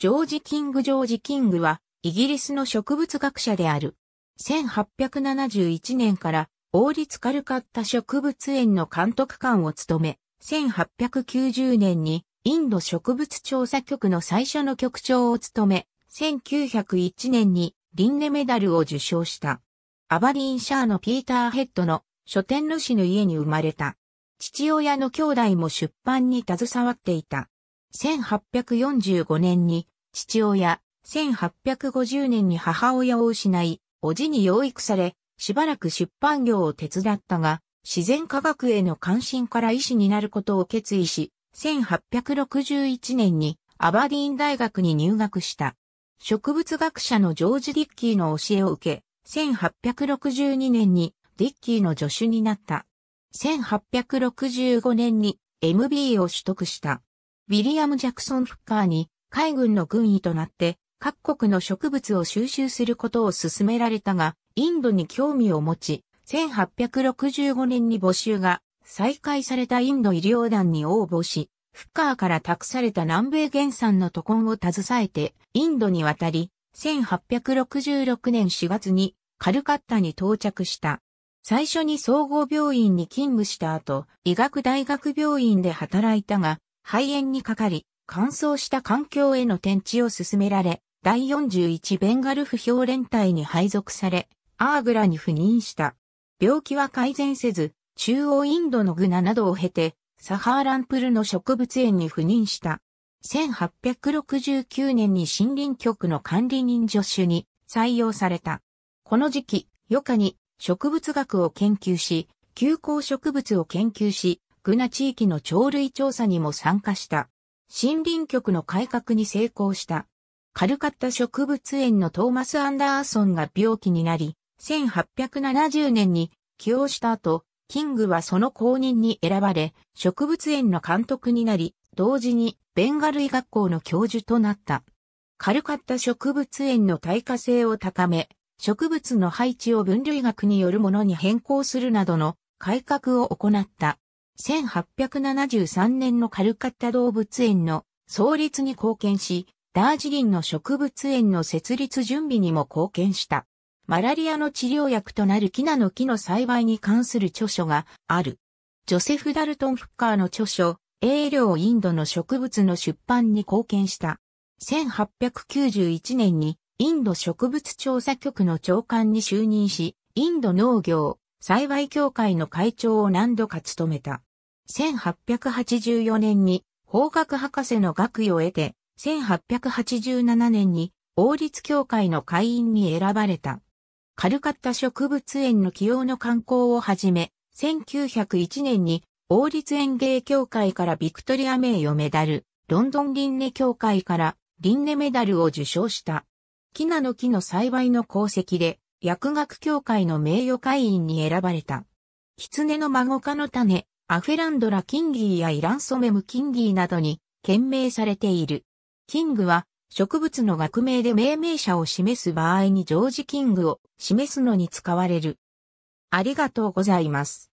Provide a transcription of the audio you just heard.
ジョージ・キング・ジョージ・キングは、イギリスの植物学者である。1871年から、王立カルカッタ植物園の監督官を務め、1890年に、インド植物調査局の最初の局長を務め、1901年に、リンネメダルを受賞した。アバリーンシャーのピーターヘッドの書店主の家に生まれた。父親の兄弟も出版に携わっていた。1845年に父親、1850年に母親を失い、叔父に養育され、しばらく出版業を手伝ったが、自然科学への関心から医師になることを決意し、1861年にアバディーン大学に入学した。植物学者のジョージ・ディッキーの教えを受け、1862年にディッキーの助手になった。1865年に MB を取得した。ウィリアム・ジャクソン・フッカーに海軍の軍医となって各国の植物を収集することを勧められたが、インドに興味を持ち、1865年に募集が再開されたインド医療団に応募し、フッカーから託された南米原産の渡根を携えてインドに渡り、1866年4月にカルカッタに到着した。最初に総合病院に勤務した後、医学大学病院で働いたが、肺炎にかかり、乾燥した環境への転地を進められ、第41ベンガル不評連隊に配属され、アーグラに赴任した。病気は改善せず、中央インドのグナなどを経て、サハーランプルの植物園に赴任した。1869年に森林局の管理人助手に採用された。この時期、余暇に植物学を研究し、休校植物を研究し、グナ地域の鳥類調査にも参加した。森林局の改革に成功した。カルカッタ植物園のトーマス・アンダーソンが病気になり、1870年に起用した後、キングはその後任に選ばれ、植物園の監督になり、同時にベンガル医学校の教授となった。カルカッタ植物園の耐火性を高め、植物の配置を分類学によるものに変更するなどの改革を行った。1873年のカルカッタ動物園の創立に貢献し、ダージリンの植物園の設立準備にも貢献した。マラリアの治療薬となるキナの木の栽培に関する著書がある。ジョセフ・ダルトン・フッカーの著書、栄領インドの植物の出版に貢献した。1891年にインド植物調査局の長官に就任し、インド農業、栽培協会の会長を何度か務めた。1884年に法学博士の学位を得て、1887年に王立協会の会員に選ばれた。カルカッタ植物園の起用の観光をはじめ、1901年に王立園芸協会からビクトリア名誉メダル、ロンドン輪ネ協会から輪ネメダルを受賞した。キナの木の栽培の功績で、薬学協会の名誉会員に選ばれた。狐の孫化の種、アフェランドラ・キンギーやイランソメム・キンギーなどに懸命されている。キングは植物の学名で命名者を示す場合にジョージ・キングを示すのに使われる。ありがとうございます。